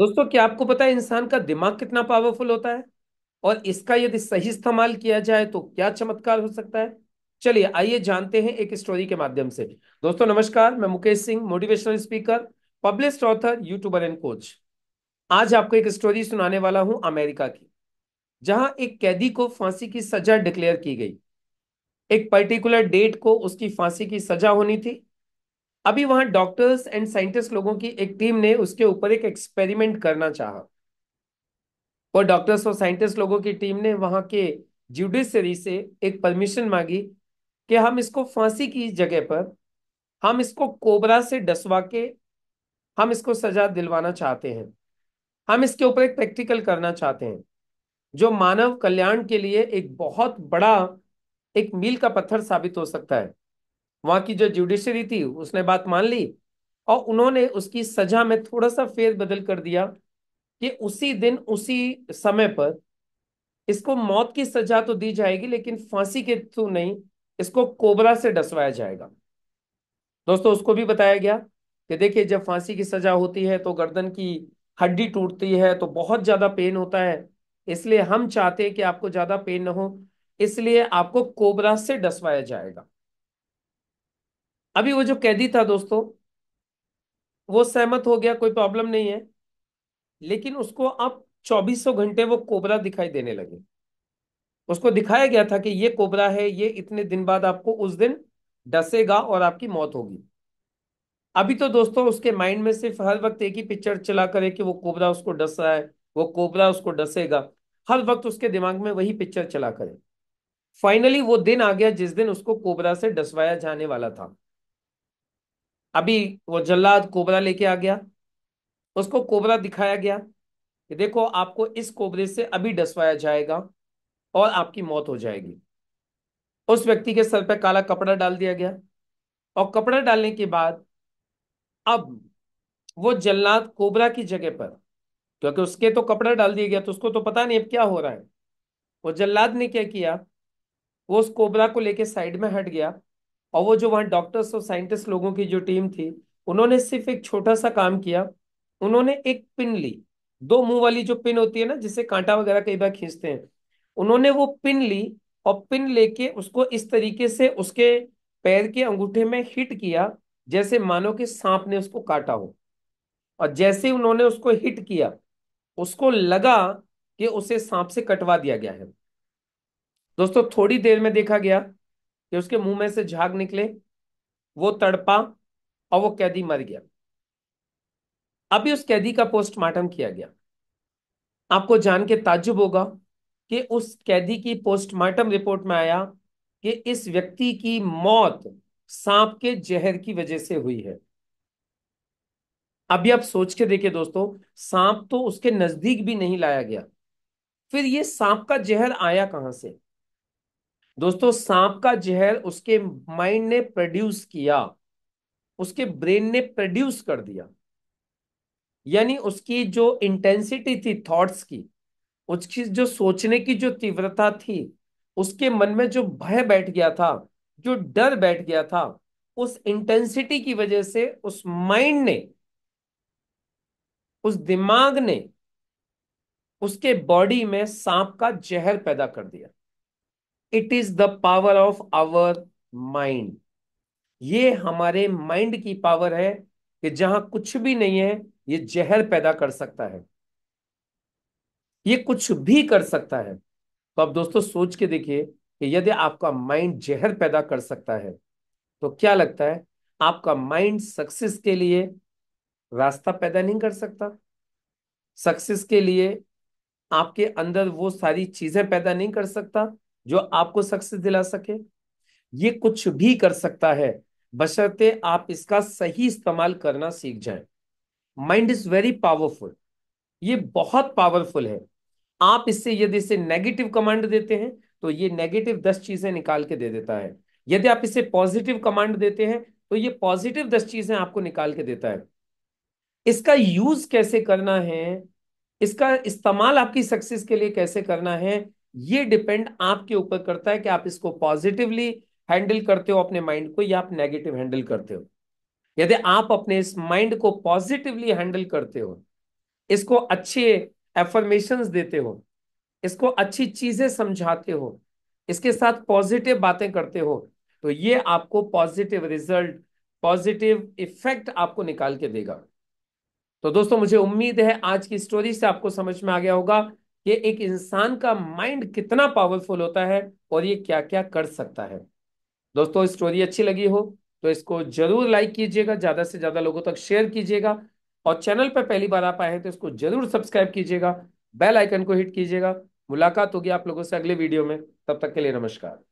दोस्तों क्या आपको पता है इंसान का दिमाग कितना पावरफुल होता है और इसका यदि सही इस्तेमाल किया जाए तो क्या चमत्कार हो सकता है चलिए आइए जानते हैं एक स्टोरी के माध्यम से दोस्तों नमस्कार मैं Mukesh Singh motivational speaker publicist author YouTuber and coach आज आपको एक स्टोरी सुनाने वाला हूं अमेरिका की जहां एक कैदी को फांसी की सजा डिक्लेयर की गई एक पर्टिकुलर डेट को उसकी फांसी की सजा होनी थी अभी वहां डॉक्टर्स एंड साइंटिस्ट लोगों की एक टीम ने उसके ऊपर एक एक्सपेरिमेंट करना चाहा और डॉक्टर्स और साइंटिस्ट लोगों की टीम ने वहां के जुडिशरी से एक परमिशन मांगी कि हम इसको फांसी की जगह पर हम इसको कोबरा से डसवा के हम इसको सजा दिलवाना चाहते हैं हम इसके ऊपर एक प्रैक्टिकल करना चाहते हैं जो मानव कल्याण के लिए एक बहुत बड़ा एक मील का पत्थर साबित हो सकता है वहां की जो जुडिशरी थी उसने बात मान ली और उन्होंने उसकी सजा में थोड़ा सा फेर बदल कर दिया कि उसी दिन उसी समय पर इसको मौत की सजा तो दी जाएगी लेकिन फांसी के थ्रू नहीं इसको कोबरा से डसवाया जाएगा दोस्तों उसको भी बताया गया कि देखिए जब फांसी की सजा होती है तो गर्दन की हड्डी टूटती है तो बहुत ज्यादा पेन होता है इसलिए हम चाहते हैं कि आपको ज्यादा पेन ना हो इसलिए आपको कोबरा से डसवाया जाएगा अभी वो जो कैदी था दोस्तों वो सहमत हो गया कोई प्रॉब्लम नहीं है लेकिन उसको अब चौबीसों घंटे वो कोबरा दिखाई देने लगे उसको दिखाया गया था कि ये कोबरा है ये इतने दिन बाद आपको उस दिन डसेगा और आपकी मौत होगी अभी तो दोस्तों उसके माइंड में सिर्फ हर वक्त एक ही पिक्चर चला करे कि वो कोबरा उसको डस रहा है वो कोबरा उसको डसेगा हर वक्त उसके दिमाग में वही पिक्चर चला करे फाइनली वो दिन आ गया जिस दिन उसको कोबरा से डसवाया जाने वाला था अभी वो जल्लाद कोबरा लेके आ गया उसको कोबरा दिखाया गया कि देखो आपको इस कोबरे से अभी डसवाया जाएगा और आपकी मौत हो जाएगी उस व्यक्ति के सर पर काला कपड़ा डाल दिया गया और कपड़ा डालने के बाद अब वो जल्लाद कोबरा की जगह पर क्योंकि उसके तो कपड़ा डाल दिया गया तो उसको तो पता नहीं अब क्या हो रहा है वो जल्लाद ने क्या किया वो उस कोबरा को लेके साइड में हट गया और वो जो वहाँ डॉक्टर्स और साइंटिस्ट लोगों की जो टीम थी उन्होंने सिर्फ एक छोटा सा काम किया उन्होंने एक पिन ली दो मुंह वाली जो पिन होती है ना जिससे कांटा वगैरह कई बार खींचते हैं उन्होंने वो पिन ली और पिन लेके उसको इस तरीके से उसके पैर के अंगूठे में हिट किया जैसे मानो कि सांप ने उसको काटा हो और जैसे उन्होंने उसको हिट किया उसको लगा कि उसे सांप से कटवा दिया गया है दोस्तों थोड़ी देर में देखा गया कि उसके मुंह में से झाग निकले वो तड़पा और वो कैदी मर गया अभी उस कैदी का पोस्टमार्टम किया गया आपको जान के ताज्जुब होगा कि उस कैदी की पोस्टमार्टम रिपोर्ट में आया कि इस व्यक्ति की मौत सांप के जहर की वजह से हुई है अभी आप सोच के देखिए दोस्तों सांप तो उसके नजदीक भी नहीं लाया गया फिर ये सांप का जहर आया कहां से दोस्तों सांप का जहर उसके माइंड ने प्रोड्यूस किया उसके ब्रेन ने प्रोड्यूस कर दिया यानी उसकी जो इंटेंसिटी थी थॉट्स की उसकी जो सोचने की जो तीव्रता थी उसके मन में जो भय बैठ गया था जो डर बैठ गया था उस इंटेंसिटी की वजह से उस माइंड ने उस दिमाग ने उसके बॉडी में सांप का जहर पैदा कर दिया it is the power of our mind ये हमारे माइंड की पावर है कि जहां कुछ भी नहीं है ये जहर पैदा कर सकता है ये कुछ भी कर सकता है तो आप दोस्तों सोच के देखिए कि यदि आपका माइंड जहर पैदा कर सकता है तो क्या लगता है आपका माइंड सक्सेस के लिए रास्ता पैदा नहीं कर सकता सक्सेस के लिए आपके अंदर वो सारी चीजें पैदा नहीं कर सकता जो आपको सक्सेस दिला सके ये कुछ भी कर सकता है बशर्ते आप इसका सही इस्तेमाल करना सीख जाएं माइंड इज वेरी पावरफुल ये बहुत पावरफुल है आप इससे यदि इसे नेगेटिव कमांड देते हैं तो ये नेगेटिव दस चीजें निकाल के दे देता है यदि आप इसे पॉजिटिव कमांड देते हैं तो ये पॉजिटिव दस चीजें आपको निकाल के देता है इसका यूज कैसे करना है इसका इस्तेमाल आपकी सक्सेस के लिए कैसे करना है ये डिपेंड आपके ऊपर करता है कि आप इसको पॉजिटिवली हैंडल करते हो अपने माइंड को या आप नेगेटिव हैंडल करते हो यदि आप अपने इस माइंड को पॉजिटिवली हैंडल करते हो इसको अच्छे एफर्मेशन देते हो इसको अच्छी चीजें समझाते हो इसके साथ पॉजिटिव बातें करते हो तो ये आपको पॉजिटिव रिजल्ट पॉजिटिव इफेक्ट आपको निकाल के देगा तो दोस्तों मुझे उम्मीद है आज की स्टोरी से आपको समझ में आ गया होगा कि एक इंसान का माइंड कितना पावरफुल होता है और ये क्या क्या कर सकता है दोस्तों स्टोरी अच्छी लगी हो तो इसको जरूर लाइक कीजिएगा ज़्यादा से ज़्यादा लोगों तक शेयर कीजिएगा और चैनल पर पहली बार आप आए हैं तो इसको जरूर सब्सक्राइब कीजिएगा बेल आइकन को हिट कीजिएगा मुलाकात होगी आप लोगों से अगले वीडियो में तब तक के लिए नमस्कार